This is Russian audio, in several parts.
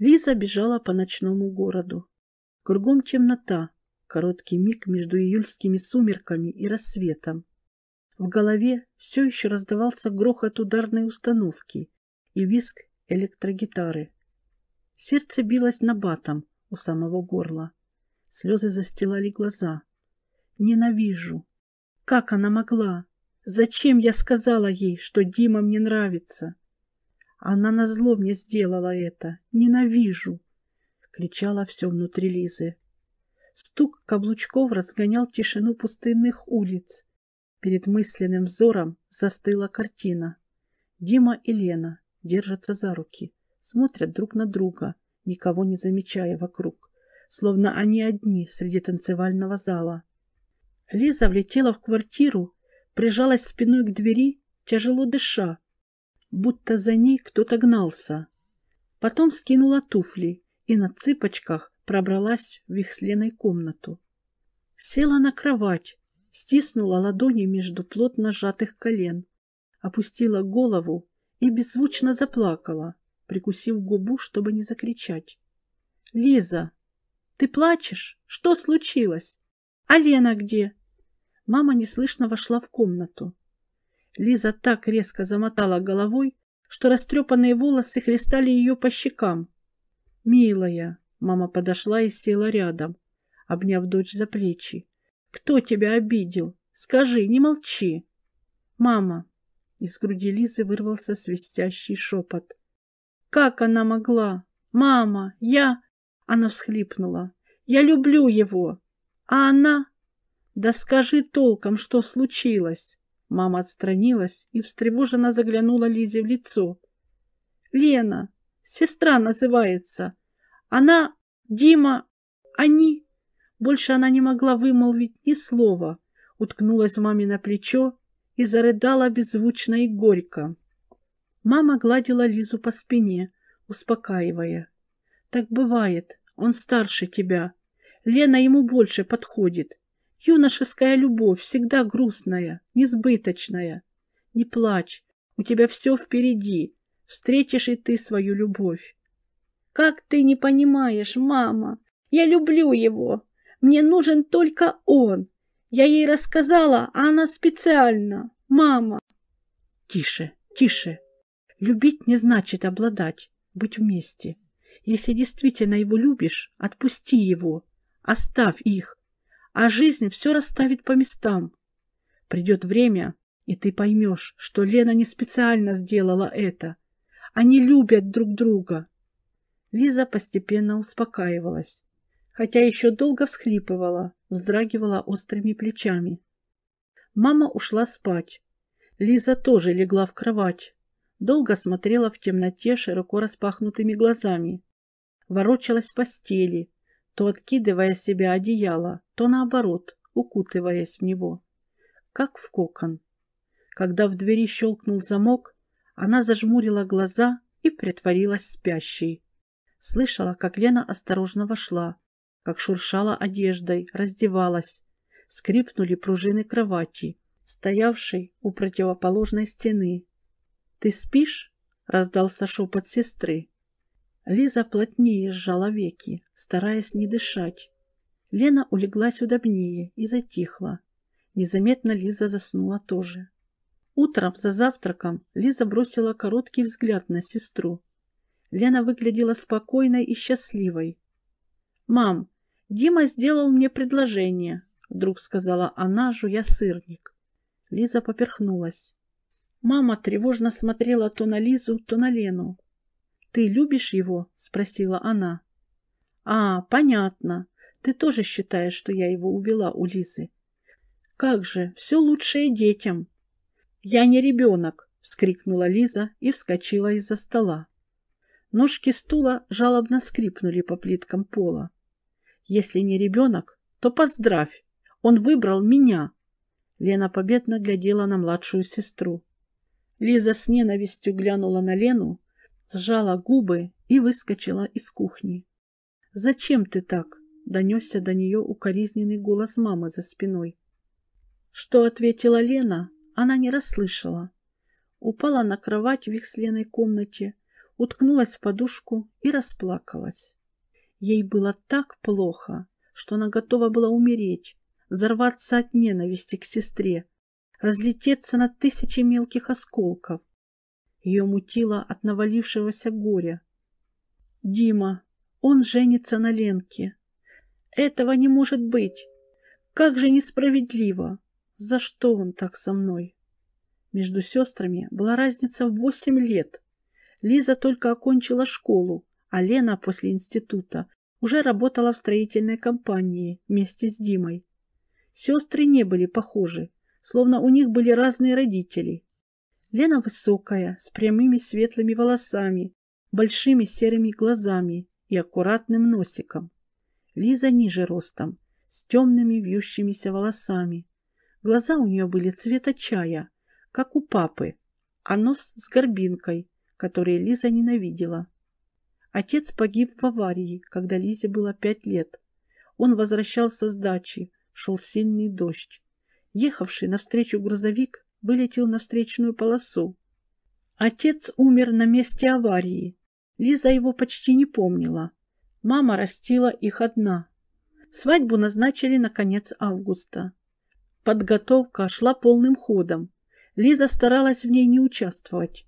Лиза бежала по ночному городу. Кругом темнота, короткий миг между июльскими сумерками и рассветом. В голове все еще раздавался грохот ударной установки и виск электрогитары. Сердце билось набатом у самого горла. Слезы застилали глаза. «Ненавижу! Как она могла? Зачем я сказала ей, что Дима мне нравится?» Она назло мне сделала это. Ненавижу!» — кричала все внутри Лизы. Стук каблучков разгонял тишину пустынных улиц. Перед мысленным взором застыла картина. Дима и Лена держатся за руки, смотрят друг на друга, никого не замечая вокруг, словно они одни среди танцевального зала. Лиза влетела в квартиру, прижалась спиной к двери, тяжело дыша, будто за ней кто-то гнался. Потом скинула туфли и на цыпочках пробралась в их сленой комнату. Села на кровать, стиснула ладони между плотно сжатых колен, опустила голову и беззвучно заплакала, прикусив губу, чтобы не закричать. — Лиза, ты плачешь? Что случилось? А Лена где? Мама неслышно вошла в комнату. Лиза так резко замотала головой, что растрепанные волосы хлестали ее по щекам. «Милая!» — мама подошла и села рядом, обняв дочь за плечи. «Кто тебя обидел? Скажи, не молчи!» «Мама!» — из груди Лизы вырвался свистящий шепот. «Как она могла? Мама! Я!» — она всхлипнула. «Я люблю его! А она? Да скажи толком, что случилось!» Мама отстранилась и встревоженно заглянула Лизе в лицо. «Лена, сестра называется. Она, Дима, они...» Больше она не могла вымолвить ни слова. Уткнулась в маме на плечо и зарыдала беззвучно и горько. Мама гладила Лизу по спине, успокаивая. «Так бывает. Он старше тебя. Лена ему больше подходит. Юношеская любовь всегда грустная, несбыточная. Не плачь, у тебя все впереди. Встретишь и ты свою любовь. Как ты не понимаешь, мама? Я люблю его. Мне нужен только он. Я ей рассказала, а она специально. Мама. Тише, тише. Любить не значит обладать, быть вместе. Если действительно его любишь, отпусти его. Оставь их а жизнь все расставит по местам. Придет время, и ты поймешь, что Лена не специально сделала это. Они любят друг друга. Лиза постепенно успокаивалась, хотя еще долго всхлипывала, вздрагивала острыми плечами. Мама ушла спать. Лиза тоже легла в кровать. Долго смотрела в темноте широко распахнутыми глазами. Ворочалась в постели, то откидывая с себя одеяло, то наоборот, укутываясь в него. Как в кокон. Когда в двери щелкнул замок, она зажмурила глаза и притворилась спящей. Слышала, как Лена осторожно вошла, как шуршала одеждой, раздевалась. Скрипнули пружины кровати, стоявшей у противоположной стены. «Ты спишь?» — раздался шепот сестры. Лиза плотнее сжала веки, стараясь не дышать. Лена улеглась удобнее и затихла. Незаметно Лиза заснула тоже. Утром за завтраком Лиза бросила короткий взгляд на сестру. Лена выглядела спокойной и счастливой. «Мам, Дима сделал мне предложение», — вдруг сказала она, жуя сырник. Лиза поперхнулась. Мама тревожно смотрела то на Лизу, то на Лену. «Ты любишь его?» – спросила она. «А, понятно. Ты тоже считаешь, что я его увела у Лизы?» «Как же, все лучшее детям!» «Я не ребенок!» – вскрикнула Лиза и вскочила из-за стола. Ножки стула жалобно скрипнули по плиткам пола. «Если не ребенок, то поздравь! Он выбрал меня!» Лена победно глядела на младшую сестру. Лиза с ненавистью глянула на Лену, сжала губы и выскочила из кухни. «Зачем ты так?» — донесся до нее укоризненный голос мамы за спиной. Что ответила Лена, она не расслышала. Упала на кровать в их с Леной комнате, уткнулась в подушку и расплакалась. Ей было так плохо, что она готова была умереть, взорваться от ненависти к сестре, разлететься на тысячи мелких осколков. Ее мутило от навалившегося горя. «Дима, он женится на Ленке. Этого не может быть. Как же несправедливо! За что он так со мной?» Между сестрами была разница в восемь лет. Лиза только окончила школу, а Лена после института уже работала в строительной компании вместе с Димой. Сестры не были похожи, словно у них были разные родители. Лена высокая, с прямыми светлыми волосами, большими серыми глазами и аккуратным носиком. Лиза ниже ростом, с темными вьющимися волосами. Глаза у нее были цвета чая, как у папы, а нос с горбинкой, который Лиза ненавидела. Отец погиб в аварии, когда Лизе было пять лет. Он возвращался с дачи, шел сильный дождь. Ехавший навстречу грузовик вылетел на встречную полосу. Отец умер на месте аварии. Лиза его почти не помнила. Мама растила их одна. Свадьбу назначили на конец августа. Подготовка шла полным ходом. Лиза старалась в ней не участвовать.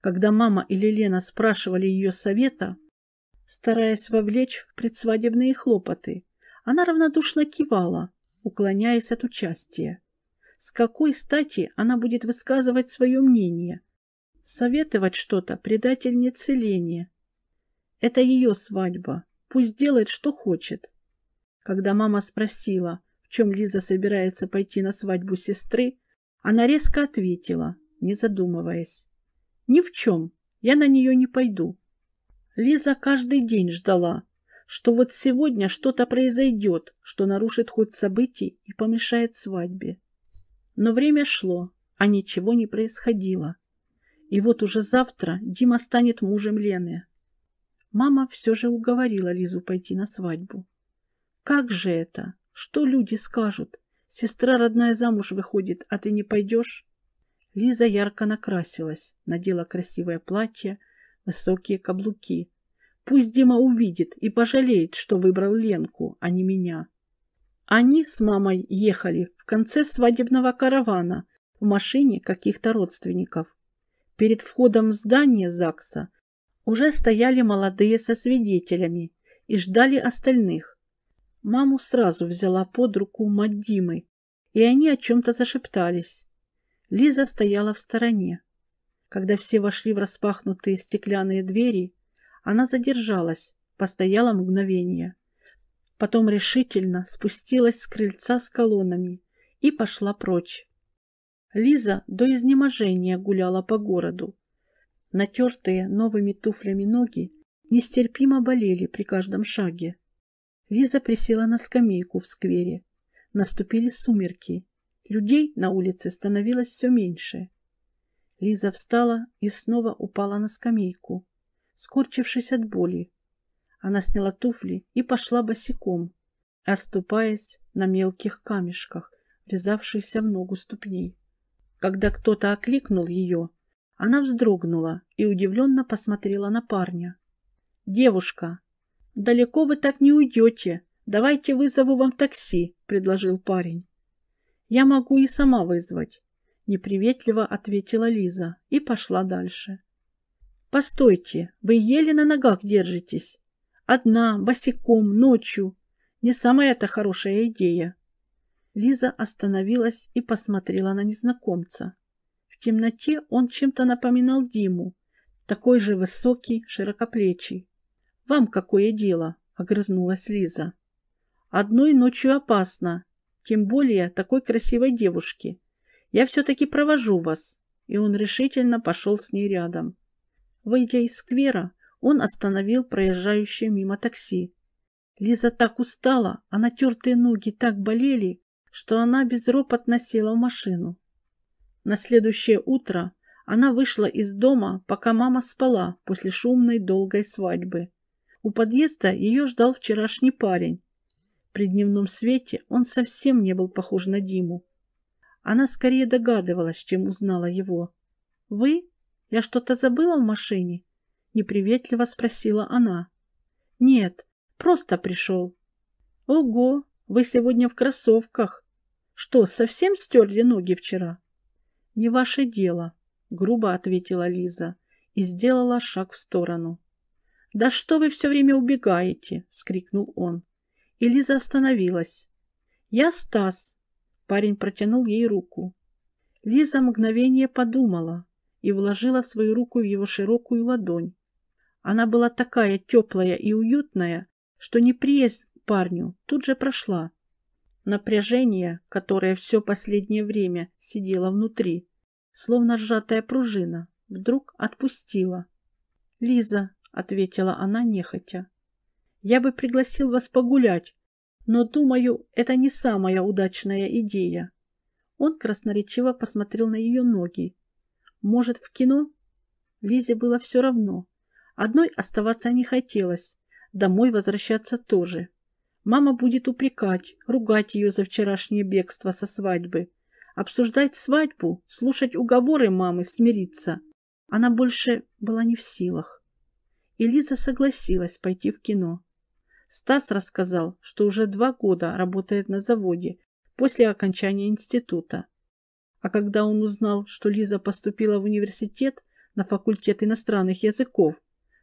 Когда мама или Лена спрашивали ее совета, стараясь вовлечь в предсвадебные хлопоты, она равнодушно кивала, уклоняясь от участия с какой стати она будет высказывать свое мнение? Советовать что-то предательнице Лене. Это ее свадьба. Пусть делает, что хочет. Когда мама спросила, в чем Лиза собирается пойти на свадьбу сестры, она резко ответила, не задумываясь. «Ни в чем. Я на нее не пойду». Лиза каждый день ждала, что вот сегодня что-то произойдет, что нарушит ход событий и помешает свадьбе. Но время шло, а ничего не происходило. И вот уже завтра Дима станет мужем Лены. Мама все же уговорила Лизу пойти на свадьбу. Как же это? Что люди скажут? Сестра родная замуж выходит, а ты не пойдешь? Лиза ярко накрасилась, надела красивое платье, высокие каблуки. Пусть Дима увидит и пожалеет, что выбрал Ленку, а не меня. Они с мамой ехали конце свадебного каравана в машине каких-то родственников. Перед входом в здание ЗАГСа уже стояли молодые со свидетелями и ждали остальных. Маму сразу взяла под руку мать Димы, и они о чем-то зашептались. Лиза стояла в стороне. Когда все вошли в распахнутые стеклянные двери, она задержалась, постояла мгновение. Потом решительно спустилась с крыльца с колоннами и пошла прочь. Лиза до изнеможения гуляла по городу. Натертые новыми туфлями ноги нестерпимо болели при каждом шаге. Лиза присела на скамейку в сквере. Наступили сумерки. Людей на улице становилось все меньше. Лиза встала и снова упала на скамейку, скорчившись от боли. Она сняла туфли и пошла босиком, оступаясь на мелких камешках, врезавшейся в ногу ступней. Когда кто-то окликнул ее, она вздрогнула и удивленно посмотрела на парня. «Девушка, далеко вы так не уйдете. Давайте вызову вам такси», — предложил парень. «Я могу и сама вызвать», — неприветливо ответила Лиза и пошла дальше. «Постойте, вы еле на ногах держитесь. Одна, босиком, ночью. Не самая-то хорошая идея», Лиза остановилась и посмотрела на незнакомца. В темноте он чем-то напоминал Диму, такой же высокий, широкоплечий. «Вам какое дело?» — огрызнулась Лиза. «Одной ночью опасно, тем более такой красивой девушке. Я все-таки провожу вас». И он решительно пошел с ней рядом. Выйдя из сквера, он остановил проезжающее мимо такси. Лиза так устала, а натертые ноги так болели, что она безропотно села в машину. На следующее утро она вышла из дома, пока мама спала после шумной долгой свадьбы. У подъезда ее ждал вчерашний парень. При дневном свете он совсем не был похож на Диму. Она скорее догадывалась, чем узнала его. «Вы? Я что-то забыла в машине?» — неприветливо спросила она. «Нет, просто пришел». «Ого, вы сегодня в кроссовках!» Что, совсем стерли ноги вчера? Не ваше дело, грубо ответила Лиза и сделала шаг в сторону. Да что вы все время убегаете? скрикнул он. И Лиза остановилась. Я Стас. Парень протянул ей руку. Лиза мгновение подумала и вложила свою руку в его широкую ладонь. Она была такая теплая и уютная, что неприязнь к парню тут же прошла. Напряжение, которое все последнее время сидело внутри, словно сжатая пружина, вдруг отпустило. «Лиза», — ответила она нехотя, — «я бы пригласил вас погулять, но, думаю, это не самая удачная идея». Он красноречиво посмотрел на ее ноги. «Может, в кино?» Лизе было все равно. Одной оставаться не хотелось, домой возвращаться тоже. Мама будет упрекать, ругать ее за вчерашнее бегство со свадьбы. Обсуждать свадьбу, слушать уговоры мамы, смириться. Она больше была не в силах. И Лиза согласилась пойти в кино. Стас рассказал, что уже два года работает на заводе после окончания института. А когда он узнал, что Лиза поступила в университет на факультет иностранных языков,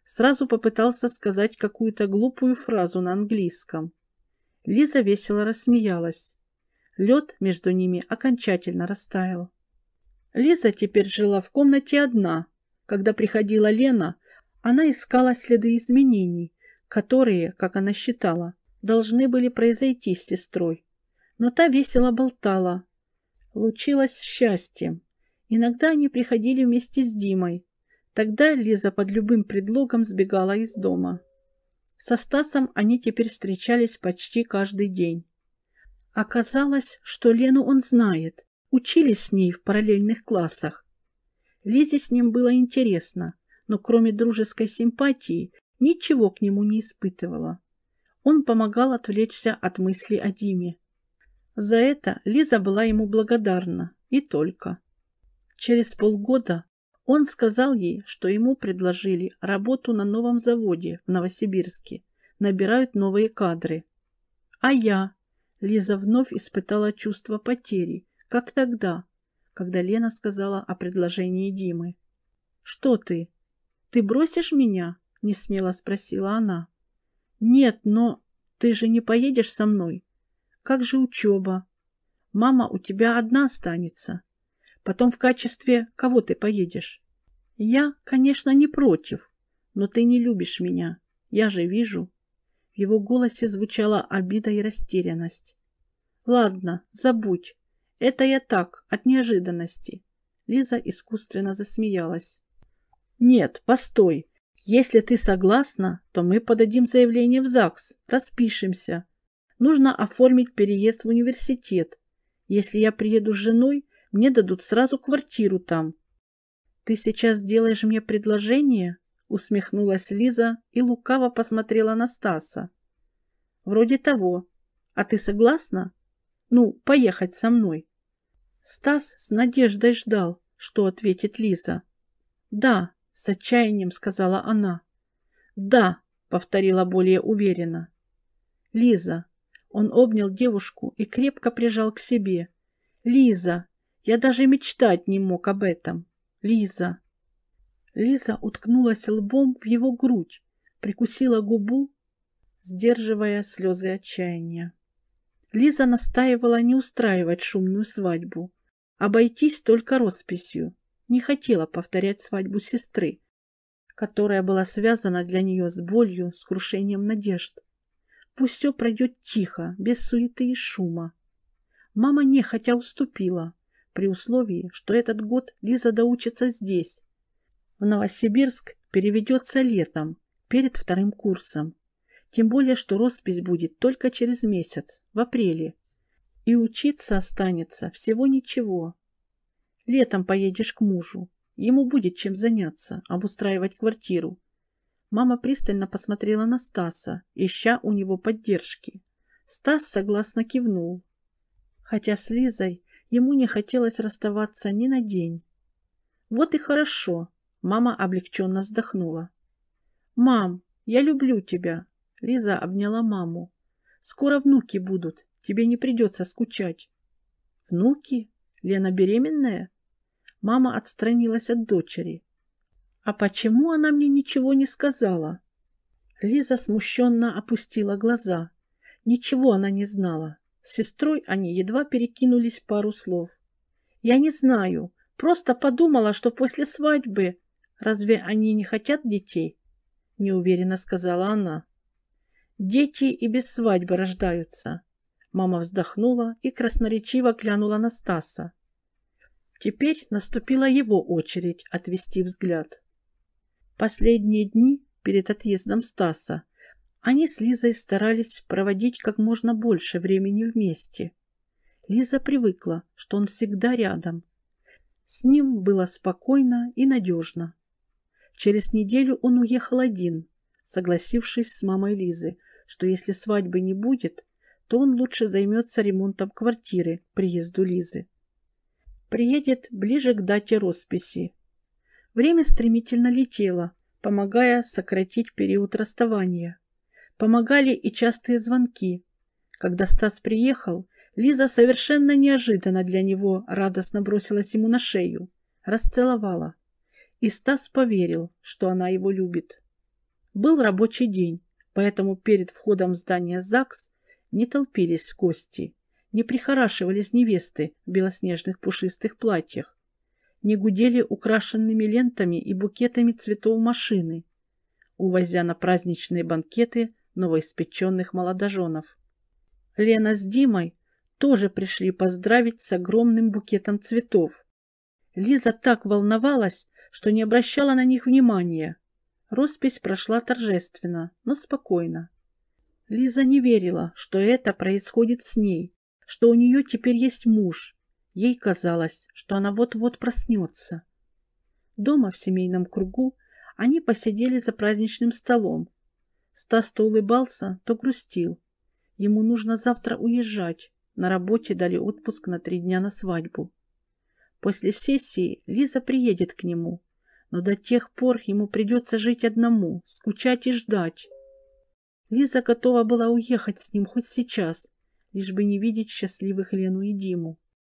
сразу попытался сказать какую-то глупую фразу на английском. Лиза весело рассмеялась. Лед между ними окончательно растаял. Лиза теперь жила в комнате одна. Когда приходила Лена, она искала следы изменений, которые, как она считала, должны были произойти с сестрой. Но та весело болтала, лучилась счастьем. Иногда они приходили вместе с Димой. Тогда Лиза под любым предлогом сбегала из дома. Со Стасом они теперь встречались почти каждый день. Оказалось, что Лену он знает, учились с ней в параллельных классах. Лизе с ним было интересно, но кроме дружеской симпатии ничего к нему не испытывала. Он помогал отвлечься от мыслей о Диме. За это Лиза была ему благодарна, и только. Через полгода он сказал ей, что ему предложили работу на новом заводе в Новосибирске. Набирают новые кадры. А я? Лиза вновь испытала чувство потери. Как тогда, когда Лена сказала о предложении Димы? Что ты? Ты бросишь меня? Несмело спросила она. Нет, но ты же не поедешь со мной. Как же учеба? Мама у тебя одна останется. Потом в качестве кого ты поедешь? Я, конечно, не против, но ты не любишь меня. Я же вижу. В его голосе звучала обида и растерянность. Ладно, забудь. Это я так, от неожиданности. Лиза искусственно засмеялась. Нет, постой. Если ты согласна, то мы подадим заявление в ЗАГС, распишемся. Нужно оформить переезд в университет. Если я приеду с женой, мне дадут сразу квартиру там. «Ты сейчас делаешь мне предложение?» усмехнулась Лиза и лукаво посмотрела на Стаса. «Вроде того. А ты согласна? Ну, поехать со мной». Стас с надеждой ждал, что ответит Лиза. «Да», — с отчаянием сказала она. «Да», — повторила более уверенно. «Лиза». Он обнял девушку и крепко прижал к себе. «Лиза, я даже мечтать не мог об этом. Лиза. Лиза уткнулась лбом в его грудь, прикусила губу, сдерживая слезы отчаяния. Лиза настаивала не устраивать шумную свадьбу, обойтись только росписью. Не хотела повторять свадьбу сестры, которая была связана для нее с болью, с крушением надежд. Пусть все пройдет тихо, без суеты и шума. Мама нехотя уступила, при условии, что этот год Лиза доучится здесь. В Новосибирск переведется летом, перед вторым курсом. Тем более, что роспись будет только через месяц, в апреле. И учиться останется всего ничего. Летом поедешь к мужу. Ему будет чем заняться, обустраивать квартиру. Мама пристально посмотрела на Стаса, ища у него поддержки. Стас согласно кивнул. Хотя с Лизой Ему не хотелось расставаться ни на день. «Вот и хорошо», — мама облегченно вздохнула. «Мам, я люблю тебя», — Лиза обняла маму. «Скоро внуки будут, тебе не придется скучать». «Внуки? Лена беременная?» Мама отстранилась от дочери. «А почему она мне ничего не сказала?» Лиза смущенно опустила глаза. Ничего она не знала. С сестрой они едва перекинулись пару слов. «Я не знаю. Просто подумала, что после свадьбы... Разве они не хотят детей?» Неуверенно сказала она. «Дети и без свадьбы рождаются». Мама вздохнула и красноречиво глянула на Стаса. Теперь наступила его очередь отвести взгляд. Последние дни перед отъездом Стаса они с Лизой старались проводить как можно больше времени вместе. Лиза привыкла, что он всегда рядом. С ним было спокойно и надежно. Через неделю он уехал один, согласившись с мамой Лизы, что если свадьбы не будет, то он лучше займется ремонтом квартиры к приезду Лизы. Приедет ближе к дате росписи. Время стремительно летело, помогая сократить период расставания. Помогали и частые звонки. Когда Стас приехал, Лиза совершенно неожиданно для него радостно бросилась ему на шею, расцеловала. И Стас поверил, что она его любит. Был рабочий день, поэтому перед входом в здание ЗАГС не толпились кости, не прихорашивались невесты в белоснежных пушистых платьях, не гудели украшенными лентами и букетами цветов машины, увозя на праздничные банкеты новоиспеченных молодоженов. Лена с Димой тоже пришли поздравить с огромным букетом цветов. Лиза так волновалась, что не обращала на них внимания. Роспись прошла торжественно, но спокойно. Лиза не верила, что это происходит с ней, что у нее теперь есть муж. Ей казалось, что она вот-вот проснется. Дома в семейном кругу они посидели за праздничным столом, Стас то улыбался, то грустил. Ему нужно завтра уезжать. На работе дали отпуск на три дня на свадьбу. После сессии Лиза приедет к нему. Но до тех пор ему придется жить одному, скучать и ждать. Лиза готова была уехать с ним хоть сейчас, лишь бы не видеть счастливых Лену и Диму.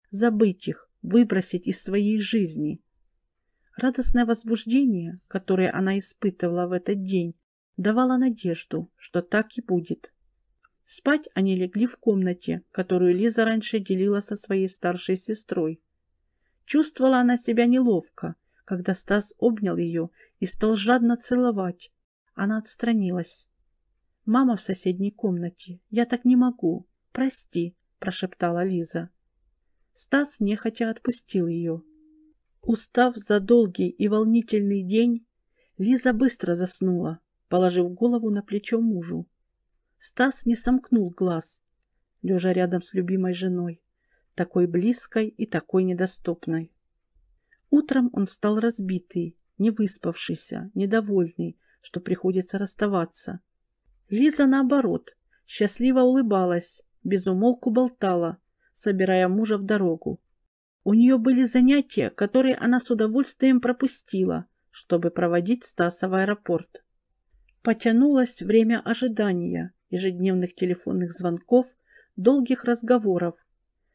Забыть их, выбросить из своей жизни. Радостное возбуждение, которое она испытывала в этот день, давала надежду, что так и будет. Спать они легли в комнате, которую Лиза раньше делила со своей старшей сестрой. Чувствовала она себя неловко, когда Стас обнял ее и стал жадно целовать. Она отстранилась. «Мама в соседней комнате. Я так не могу. Прости», – прошептала Лиза. Стас нехотя отпустил ее. Устав за долгий и волнительный день, Лиза быстро заснула положив голову на плечо мужу. Стас не сомкнул глаз, лежа рядом с любимой женой, такой близкой и такой недоступной. Утром он стал разбитый, не выспавшийся, недовольный, что приходится расставаться. Лиза, наоборот, счастливо улыбалась, безумолку болтала, собирая мужа в дорогу. У нее были занятия, которые она с удовольствием пропустила, чтобы проводить Стаса в аэропорт. Потянулось время ожидания, ежедневных телефонных звонков, долгих разговоров.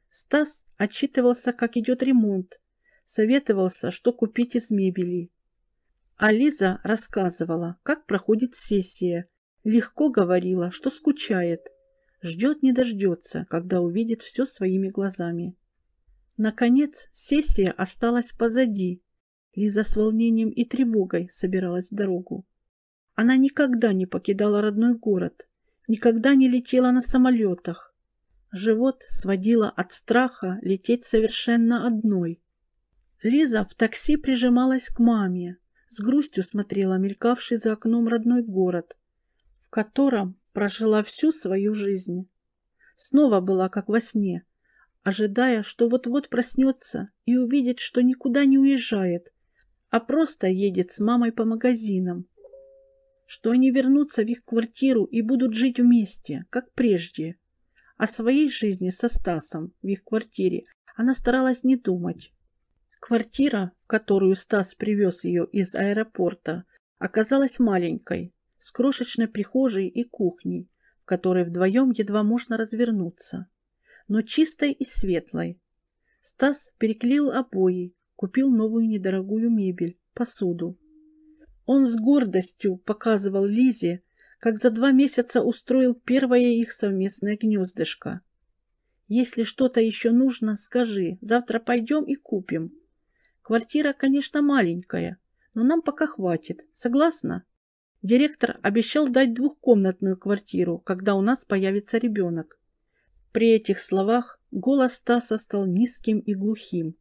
Стас отчитывался, как идет ремонт, советовался, что купить из мебели. А Лиза рассказывала, как проходит сессия, легко говорила, что скучает, ждет не дождется, когда увидит все своими глазами. Наконец, сессия осталась позади. Лиза с волнением и тревогой собиралась в дорогу. Она никогда не покидала родной город, никогда не летела на самолетах. Живот сводила от страха лететь совершенно одной. Лиза в такси прижималась к маме, с грустью смотрела мелькавший за окном родной город, в котором прожила всю свою жизнь. Снова была как во сне, ожидая, что вот-вот проснется и увидит, что никуда не уезжает, а просто едет с мамой по магазинам, что они вернутся в их квартиру и будут жить вместе, как прежде. О своей жизни со Стасом в их квартире она старалась не думать. Квартира, в которую Стас привез ее из аэропорта, оказалась маленькой, с крошечной прихожей и кухней, в которой вдвоем едва можно развернуться, но чистой и светлой. Стас переклеил обои, купил новую недорогую мебель, посуду он с гордостью показывал Лизе, как за два месяца устроил первое их совместное гнездышко. «Если что-то еще нужно, скажи. Завтра пойдем и купим. Квартира, конечно, маленькая, но нам пока хватит. Согласна?» Директор обещал дать двухкомнатную квартиру, когда у нас появится ребенок. При этих словах голос Стаса стал низким и глухим.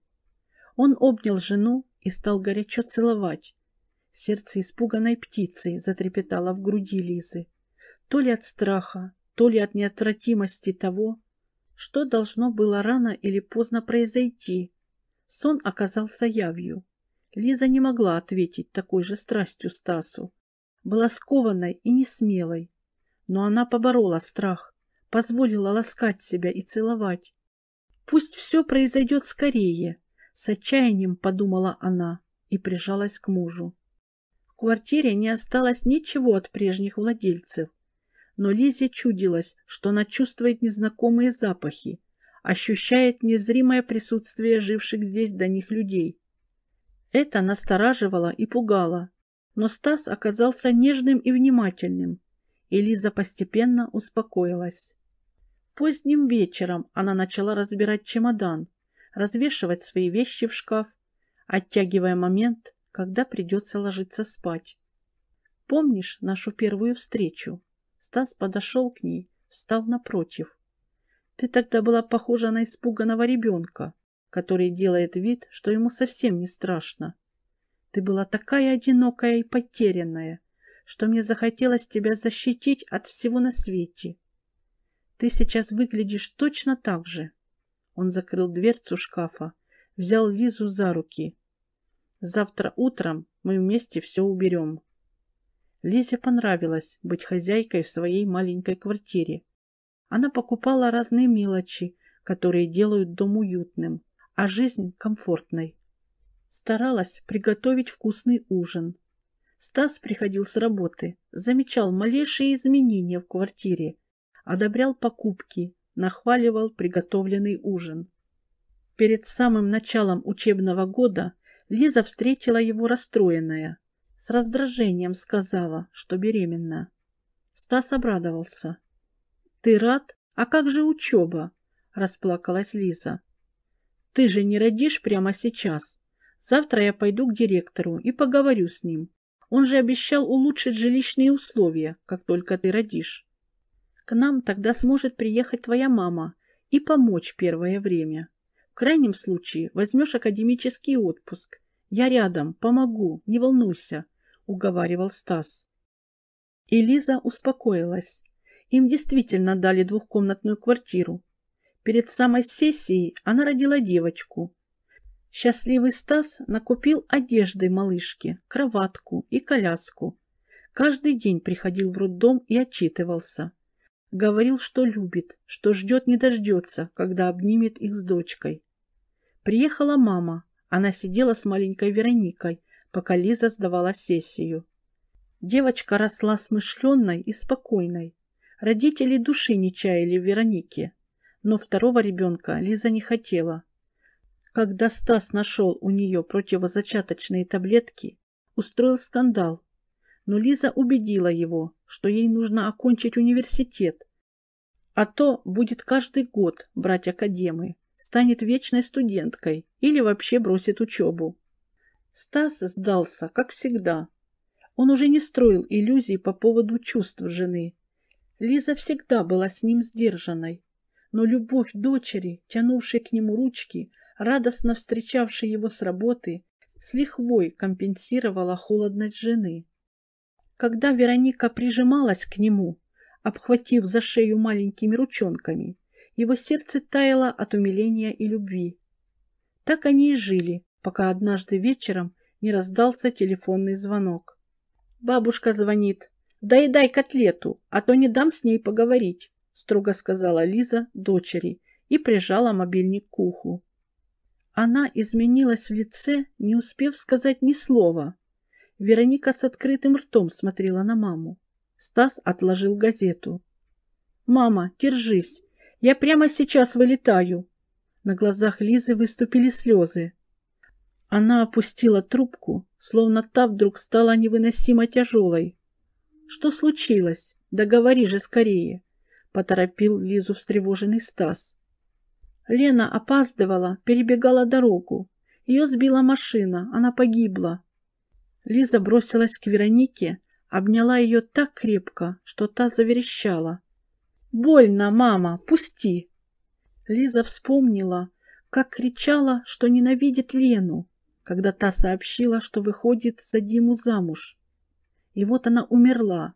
Он обнял жену и стал горячо целовать. Сердце испуганной птицы затрепетало в груди Лизы. То ли от страха, то ли от неотвратимости того, что должно было рано или поздно произойти. Сон оказался явью. Лиза не могла ответить такой же страстью Стасу. Была скованной и несмелой. Но она поборола страх, позволила ласкать себя и целовать. «Пусть все произойдет скорее», — с отчаянием подумала она и прижалась к мужу квартире не осталось ничего от прежних владельцев. Но Лизе чудилось, что она чувствует незнакомые запахи, ощущает незримое присутствие живших здесь до них людей. Это настораживало и пугало, но Стас оказался нежным и внимательным, и Лиза постепенно успокоилась. Поздним вечером она начала разбирать чемодан, развешивать свои вещи в шкаф, оттягивая момент, когда придется ложиться спать. Помнишь нашу первую встречу? Стас подошел к ней, встал напротив. Ты тогда была похожа на испуганного ребенка, который делает вид, что ему совсем не страшно. Ты была такая одинокая и потерянная, что мне захотелось тебя защитить от всего на свете. Ты сейчас выглядишь точно так же. Он закрыл дверцу шкафа, взял Лизу за руки. Завтра утром мы вместе все уберем. Лизе понравилось быть хозяйкой в своей маленькой квартире. Она покупала разные мелочи, которые делают дом уютным, а жизнь комфортной. Старалась приготовить вкусный ужин. Стас приходил с работы, замечал малейшие изменения в квартире, одобрял покупки, нахваливал приготовленный ужин. Перед самым началом учебного года Лиза встретила его расстроенная. С раздражением сказала, что беременна. Стас обрадовался. «Ты рад? А как же учеба?» – расплакалась Лиза. «Ты же не родишь прямо сейчас. Завтра я пойду к директору и поговорю с ним. Он же обещал улучшить жилищные условия, как только ты родишь. К нам тогда сможет приехать твоя мама и помочь первое время» крайнем случае возьмешь академический отпуск. Я рядом, помогу, не волнуйся», — уговаривал Стас. И Лиза успокоилась. Им действительно дали двухкомнатную квартиру. Перед самой сессией она родила девочку. Счастливый Стас накупил одежды малышке, кроватку и коляску. Каждый день приходил в роддом и отчитывался. Говорил, что любит, что ждет не дождется, когда обнимет их с дочкой. Приехала мама. Она сидела с маленькой Вероникой, пока Лиза сдавала сессию. Девочка росла смышленной и спокойной. Родители души не чаяли Веронике. Но второго ребенка Лиза не хотела. Когда Стас нашел у нее противозачаточные таблетки, устроил скандал. Но Лиза убедила его, что ей нужно окончить университет, а то будет каждый год брать академы станет вечной студенткой или вообще бросит учебу. Стас сдался, как всегда. Он уже не строил иллюзий по поводу чувств жены. Лиза всегда была с ним сдержанной, но любовь дочери, тянувшей к нему ручки, радостно встречавшей его с работы, с лихвой компенсировала холодность жены. Когда Вероника прижималась к нему, обхватив за шею маленькими ручонками, его сердце таяло от умиления и любви. Так они и жили, пока однажды вечером не раздался телефонный звонок. «Бабушка звонит. Дай дай котлету, а то не дам с ней поговорить», строго сказала Лиза дочери и прижала мобильник к уху. Она изменилась в лице, не успев сказать ни слова. Вероника с открытым ртом смотрела на маму. Стас отложил газету. «Мама, держись! Я прямо сейчас вылетаю!» На глазах Лизы выступили слезы. Она опустила трубку, словно та вдруг стала невыносимо тяжелой. «Что случилось? Договори да же скорее!» — поторопил Лизу встревоженный Стас. Лена опаздывала, перебегала дорогу. Ее сбила машина, она погибла. Лиза бросилась к Веронике, обняла ее так крепко, что та заверещала. Больно, мама, пусти!» Лиза вспомнила, как кричала, что ненавидит Лену, когда та сообщила, что выходит за Диму замуж. И вот она умерла.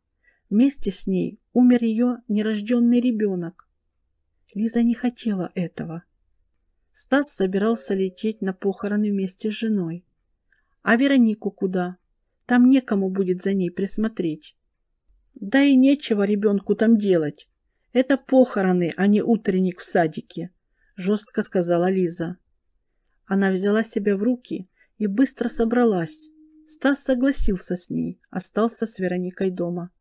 Вместе с ней умер ее нерожденный ребенок. Лиза не хотела этого. Стас собирался лететь на похороны вместе с женой. А Веронику куда? Там некому будет за ней присмотреть. Да и нечего ребенку там делать. «Это похороны, а не утренник в садике», – жестко сказала Лиза. Она взяла себя в руки и быстро собралась. Стас согласился с ней, остался с Вероникой дома.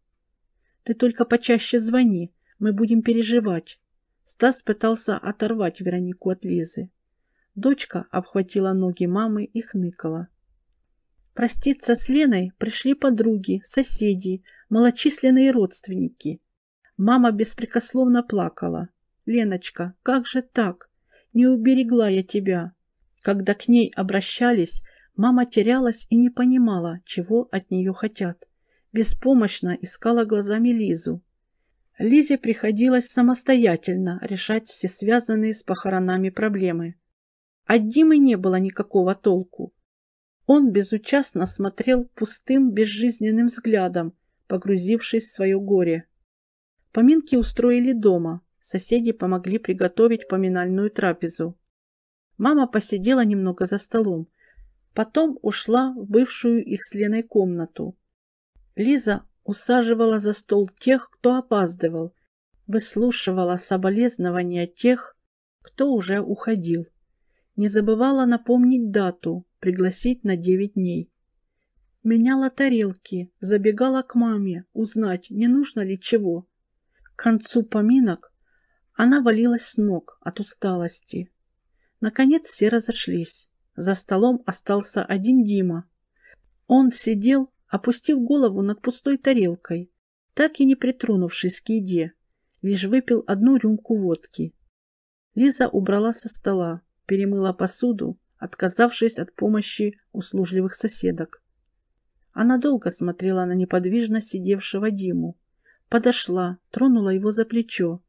«Ты только почаще звони, мы будем переживать». Стас пытался оторвать Веронику от Лизы. Дочка обхватила ноги мамы и хныкала. Проститься с Леной пришли подруги, соседи, малочисленные родственники. Мама беспрекословно плакала. «Леночка, как же так? Не уберегла я тебя!» Когда к ней обращались, мама терялась и не понимала, чего от нее хотят. Беспомощно искала глазами Лизу. Лизе приходилось самостоятельно решать все связанные с похоронами проблемы. От Димы не было никакого толку. Он безучастно смотрел пустым, безжизненным взглядом, погрузившись в свое горе. Поминки устроили дома. Соседи помогли приготовить поминальную трапезу. Мама посидела немного за столом. Потом ушла в бывшую их с Леной комнату. Лиза усаживала за стол тех, кто опаздывал, выслушивала соболезнования тех, кто уже уходил. Не забывала напомнить дату, пригласить на девять дней. Меняла тарелки, забегала к маме, узнать, не нужно ли чего. К концу поминок она валилась с ног от усталости. Наконец все разошлись. За столом остался один Дима. Он сидел, опустив голову над пустой тарелкой, так и не притронувшись к еде, лишь выпил одну рюмку водки. Лиза убрала со стола, перемыла посуду, отказавшись от помощи услужливых соседок. Она долго смотрела на неподвижно сидевшего Диму, подошла, тронула его за плечо.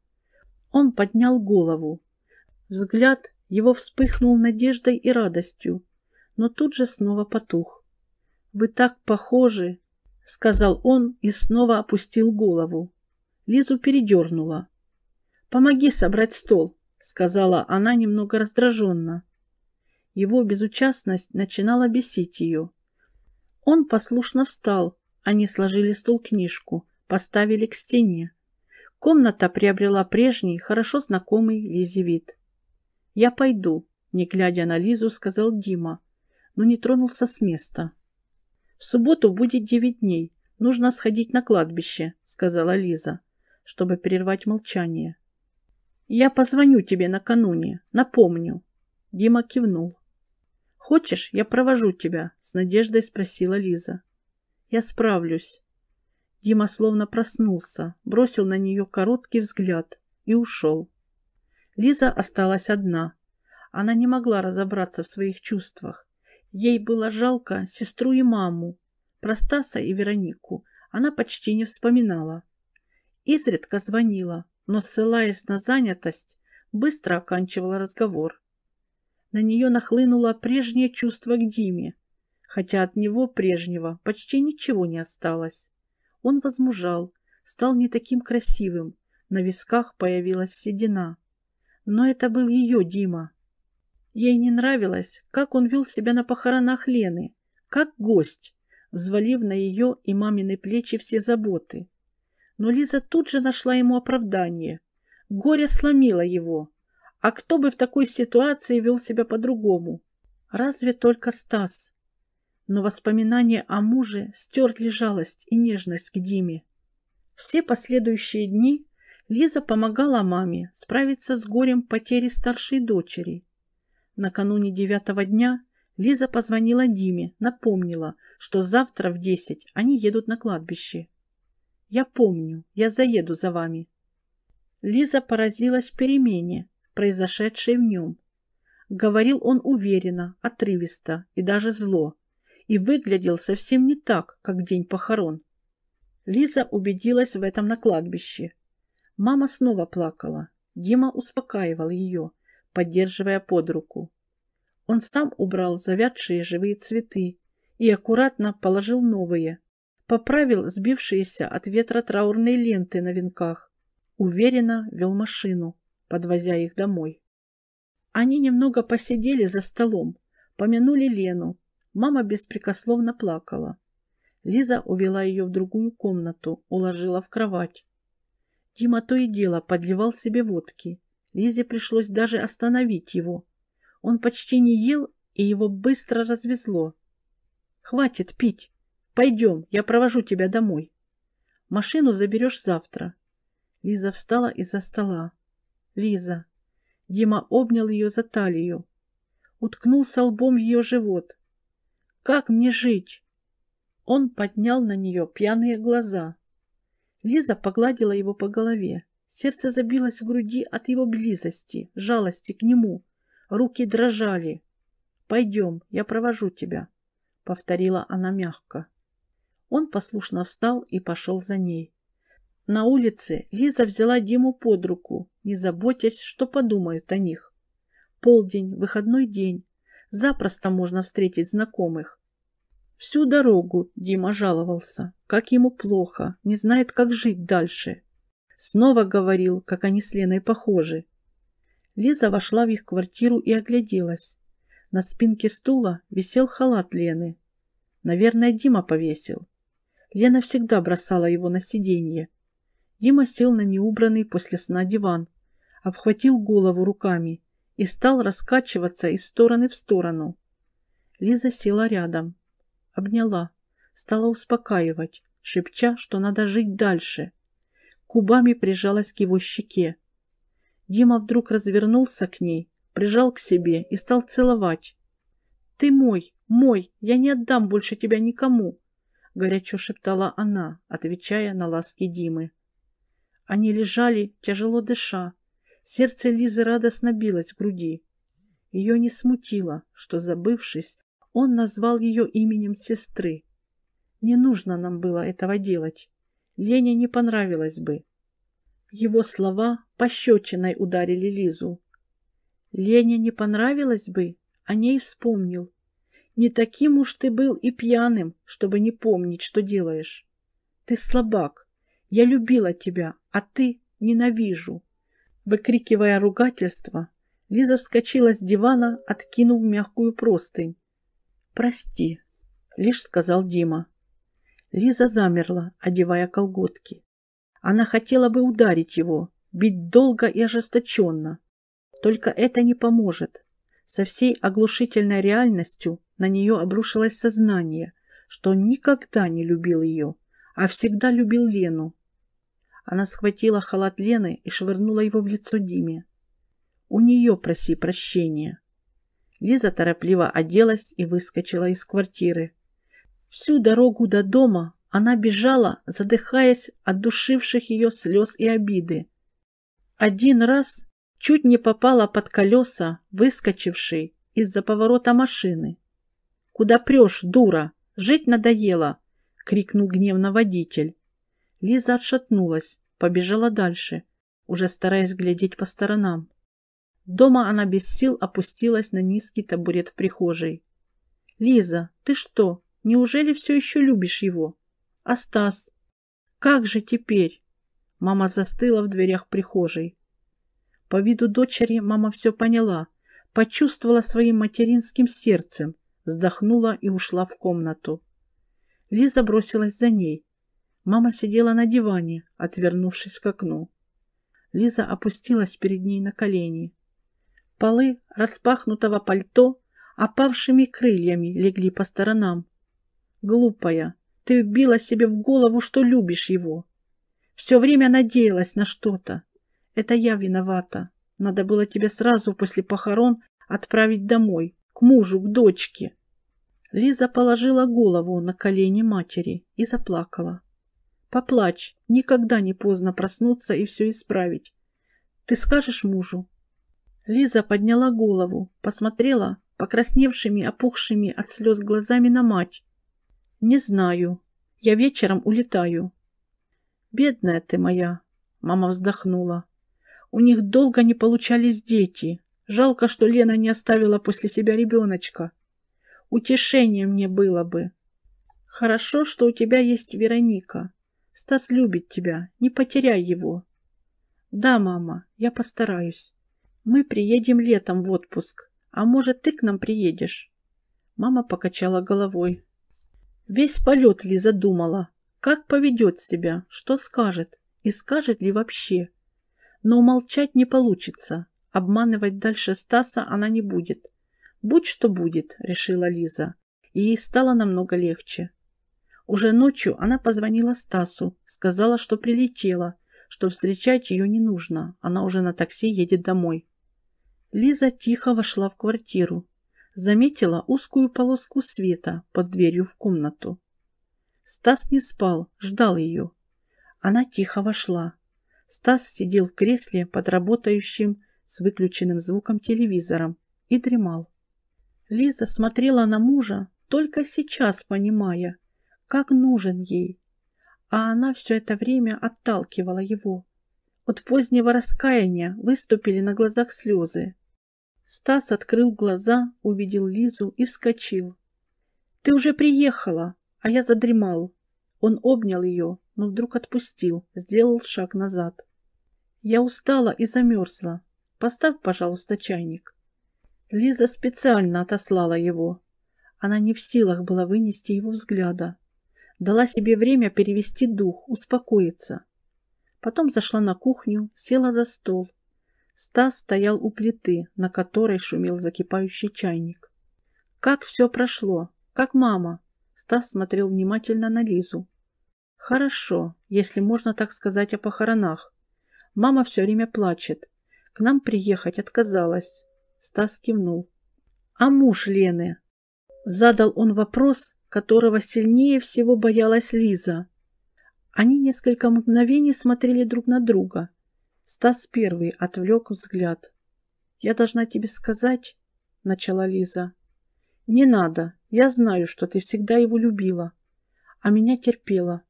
Он поднял голову. Взгляд его вспыхнул надеждой и радостью, но тут же снова потух. «Вы так похожи!» — сказал он и снова опустил голову. Лизу передернула. «Помоги собрать стол», — сказала она немного раздраженно. Его безучастность начинала бесить ее. Он послушно встал, они сложили стол книжку, поставили к стене. Комната приобрела прежний, хорошо знакомый Лизе вид. «Я пойду», — не глядя на Лизу, сказал Дима, но не тронулся с места. «В субботу будет девять дней. Нужно сходить на кладбище», — сказала Лиза, чтобы прервать молчание. «Я позвоню тебе накануне, напомню». Дима кивнул. «Хочешь, я провожу тебя?» — с надеждой спросила Лиза. «Я справлюсь», Дима словно проснулся, бросил на нее короткий взгляд и ушел. Лиза осталась одна. Она не могла разобраться в своих чувствах. Ей было жалко сестру и маму. Про Стаса и Веронику она почти не вспоминала. Изредка звонила, но, ссылаясь на занятость, быстро оканчивала разговор. На нее нахлынуло прежнее чувство к Диме, хотя от него прежнего почти ничего не осталось. Он возмужал, стал не таким красивым, на висках появилась седина. Но это был ее Дима. Ей не нравилось, как он вел себя на похоронах Лены, как гость, взвалив на ее и мамины плечи все заботы. Но Лиза тут же нашла ему оправдание. Горе сломило его. А кто бы в такой ситуации вел себя по-другому? Разве только Стас но воспоминания о муже стерли жалость и нежность к Диме. Все последующие дни Лиза помогала маме справиться с горем потери старшей дочери. Накануне девятого дня Лиза позвонила Диме, напомнила, что завтра в десять они едут на кладбище. «Я помню, я заеду за вами». Лиза поразилась перемене, произошедшей в нем. Говорил он уверенно, отрывисто и даже зло – и выглядел совсем не так, как день похорон. Лиза убедилась в этом на кладбище. Мама снова плакала. Дима успокаивал ее, поддерживая под руку. Он сам убрал завядшие живые цветы и аккуратно положил новые, поправил сбившиеся от ветра траурные ленты на венках, уверенно вел машину, подвозя их домой. Они немного посидели за столом, помянули Лену, Мама беспрекословно плакала. Лиза увела ее в другую комнату, уложила в кровать. Дима то и дело подливал себе водки. Лизе пришлось даже остановить его. Он почти не ел, и его быстро развезло. «Хватит пить! Пойдем, я провожу тебя домой. Машину заберешь завтра». Лиза встала из-за стола. «Лиза». Дима обнял ее за талию. Уткнулся лбом в ее живот. Как мне жить?» Он поднял на нее пьяные глаза. Лиза погладила его по голове. Сердце забилось в груди от его близости, жалости к нему. Руки дрожали. «Пойдем, я провожу тебя», — повторила она мягко. Он послушно встал и пошел за ней. На улице Лиза взяла Диму под руку, не заботясь, что подумают о них. Полдень, выходной день запросто можно встретить знакомых. Всю дорогу Дима жаловался, как ему плохо, не знает, как жить дальше. Снова говорил, как они с Леной похожи. Лиза вошла в их квартиру и огляделась. На спинке стула висел халат Лены. Наверное, Дима повесил. Лена всегда бросала его на сиденье. Дима сел на неубранный после сна диван, обхватил голову руками и стал раскачиваться из стороны в сторону. Лиза села рядом, обняла, стала успокаивать, шепча, что надо жить дальше. Кубами прижалась к его щеке. Дима вдруг развернулся к ней, прижал к себе и стал целовать. «Ты мой, мой, я не отдам больше тебя никому!» горячо шептала она, отвечая на ласки Димы. Они лежали, тяжело дыша, Сердце Лизы радостно билось в груди. Ее не смутило, что, забывшись, он назвал ее именем сестры. Не нужно нам было этого делать. Лене не понравилось бы. Его слова пощечиной ударили Лизу. Лене не понравилось бы, о ней вспомнил. Не таким уж ты был и пьяным, чтобы не помнить, что делаешь. Ты слабак. Я любила тебя, а ты ненавижу. Выкрикивая ругательство, Лиза вскочила с дивана, откинув мягкую простынь. «Прости», — лишь сказал Дима. Лиза замерла, одевая колготки. Она хотела бы ударить его, бить долго и ожесточенно. Только это не поможет. Со всей оглушительной реальностью на нее обрушилось сознание, что он никогда не любил ее, а всегда любил Лену. Она схватила халат Лены и швырнула его в лицо Диме. «У нее проси прощения». Лиза торопливо оделась и выскочила из квартиры. Всю дорогу до дома она бежала, задыхаясь от душивших ее слез и обиды. Один раз чуть не попала под колеса, выскочившей из-за поворота машины. «Куда прешь, дура? Жить надоело!» — крикнул гневно водитель. Лиза отшатнулась, побежала дальше, уже стараясь глядеть по сторонам. Дома она без сил опустилась на низкий табурет в прихожей. «Лиза, ты что, неужели все еще любишь его? А Стас? Как же теперь?» Мама застыла в дверях прихожей. По виду дочери мама все поняла, почувствовала своим материнским сердцем, вздохнула и ушла в комнату. Лиза бросилась за ней, Мама сидела на диване, отвернувшись к окну. Лиза опустилась перед ней на колени. Полы распахнутого пальто опавшими крыльями легли по сторонам. «Глупая, ты вбила себе в голову, что любишь его. Все время надеялась на что-то. Это я виновата. Надо было тебе сразу после похорон отправить домой, к мужу, к дочке». Лиза положила голову на колени матери и заплакала. Поплачь, никогда не поздно проснуться и все исправить. Ты скажешь мужу?» Лиза подняла голову, посмотрела покрасневшими, опухшими от слез глазами на мать. «Не знаю. Я вечером улетаю». «Бедная ты моя!» — мама вздохнула. «У них долго не получались дети. Жалко, что Лена не оставила после себя ребеночка. Утешение мне было бы. Хорошо, что у тебя есть Вероника. Стас любит тебя, не потеряй его. Да, мама, я постараюсь. Мы приедем летом в отпуск. А может, ты к нам приедешь? Мама покачала головой. Весь полет Лиза думала, как поведет себя, что скажет и скажет ли вообще. Но умолчать не получится. Обманывать дальше Стаса она не будет. «Будь что будет», — решила Лиза. И ей стало намного легче. Уже ночью она позвонила Стасу, сказала, что прилетела, что встречать ее не нужно, она уже на такси едет домой. Лиза тихо вошла в квартиру. Заметила узкую полоску света под дверью в комнату. Стас не спал, ждал ее. Она тихо вошла. Стас сидел в кресле под работающим с выключенным звуком телевизором и дремал. Лиза смотрела на мужа, только сейчас понимая, как нужен ей. А она все это время отталкивала его. От позднего раскаяния выступили на глазах слезы. Стас открыл глаза, увидел Лизу и вскочил. «Ты уже приехала, а я задремал». Он обнял ее, но вдруг отпустил, сделал шаг назад. «Я устала и замерзла. Поставь, пожалуйста, чайник». Лиза специально отослала его. Она не в силах была вынести его взгляда. Дала себе время перевести дух, успокоиться. Потом зашла на кухню, села за стол. Стас стоял у плиты, на которой шумел закипающий чайник. «Как все прошло? Как мама?» Стас смотрел внимательно на Лизу. «Хорошо, если можно так сказать о похоронах. Мама все время плачет. К нам приехать отказалась». Стас кивнул. «А муж Лены?» Задал он вопрос, которого сильнее всего боялась Лиза. Они несколько мгновений смотрели друг на друга. Стас первый отвлек взгляд. «Я должна тебе сказать...» — начала Лиза. «Не надо. Я знаю, что ты всегда его любила, а меня терпела.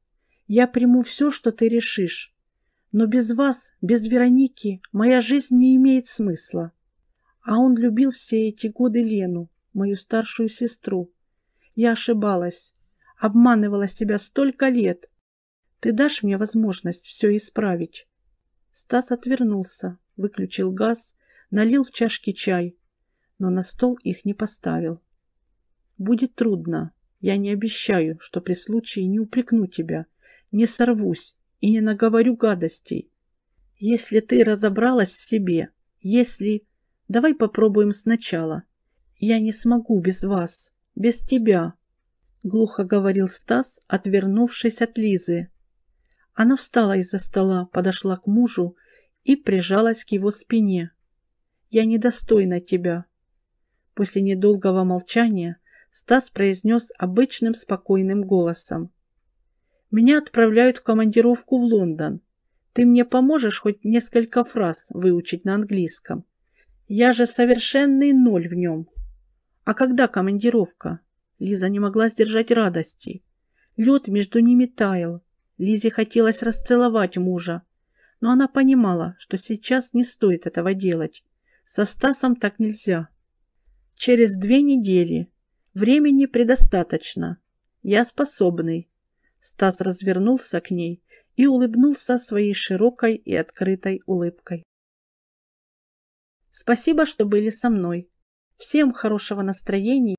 Я приму все, что ты решишь. Но без вас, без Вероники, моя жизнь не имеет смысла. А он любил все эти годы Лену, мою старшую сестру, я ошибалась. Обманывала себя столько лет. Ты дашь мне возможность все исправить?» Стас отвернулся, выключил газ, налил в чашки чай, но на стол их не поставил. «Будет трудно. Я не обещаю, что при случае не упрекну тебя, не сорвусь и не наговорю гадостей. Если ты разобралась в себе, если... Давай попробуем сначала. Я не смогу без вас без тебя», — глухо говорил Стас, отвернувшись от Лизы. Она встала из-за стола, подошла к мужу и прижалась к его спине. «Я недостойна тебя». После недолгого молчания Стас произнес обычным спокойным голосом. «Меня отправляют в командировку в Лондон. Ты мне поможешь хоть несколько фраз выучить на английском? Я же совершенный ноль в нем». А когда командировка? Лиза не могла сдержать радости. Лед между ними таял. Лизе хотелось расцеловать мужа. Но она понимала, что сейчас не стоит этого делать. Со Стасом так нельзя. Через две недели. Времени предостаточно. Я способный. Стас развернулся к ней и улыбнулся своей широкой и открытой улыбкой. Спасибо, что были со мной. Всем хорошего настроения